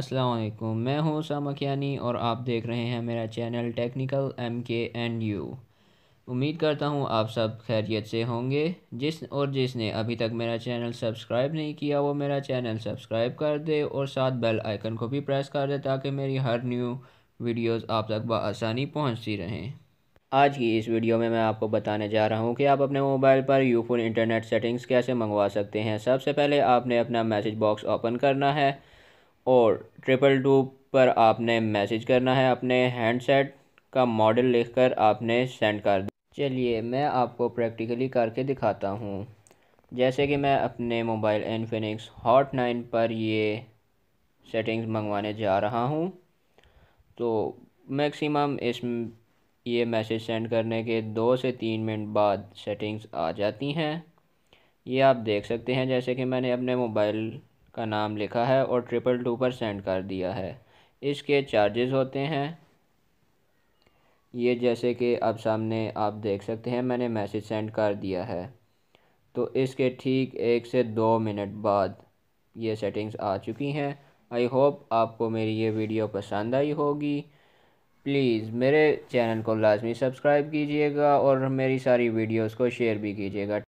असलकुम मैं हूं उसामा और आप देख रहे हैं मेरा channel technical M K N U उम्मीद करता हूं आप सब खैरियत से होंगे जिस और जिसने अभी तक मेरा चैनल सब्सक्राइब नहीं किया वो मेरा चैनल सब्सक्राइब कर दे और साथ बेल आइकन को भी प्रेस कर दे ताकि मेरी हर न्यू वीडियोस आप तक बसानी पहुँचती रहें आज की इस वीडियो में मैं आपको बताने जा रहा हूं कि आप अपने मोबाइल पर यूफोन इंटरनेट सेटिंग्स कैसे मंगवा सकते हैं सबसे पहले आपने अपना मैसेज बॉक्स ओपन करना है और ट्रिपल टू पर आपने मैसेज करना है अपने हैंडसेट का मॉडल लिखकर आपने सेंड कर दिया चलिए मैं आपको प्रैक्टिकली करके दिखाता हूँ जैसे कि मैं अपने मोबाइल इनफिनिक्स हॉट नाइन पर ये सेटिंग्स मंगवाने जा रहा हूँ तो मैक्सिमम इस ये मैसेज सेंड करने के दो से तीन मिनट बाद सेटिंग्स आ जाती हैं ये आप देख सकते हैं जैसे कि मैंने अपने मोबाइल का नाम लिखा है और ट्रिपल टू पर सेंड कर दिया है इसके चार्जेस होते हैं ये जैसे कि अब सामने आप देख सकते हैं मैंने मैसेज सेंड कर दिया है तो इसके ठीक एक से दो मिनट बाद ये सेटिंग्स आ चुकी हैं आई होप आपको मेरी ये वीडियो पसंद आई होगी प्लीज़ मेरे चैनल को लाजमी सब्सक्राइब कीजिएगा और मेरी सारी वीडियोस को शेयर भी कीजिएगा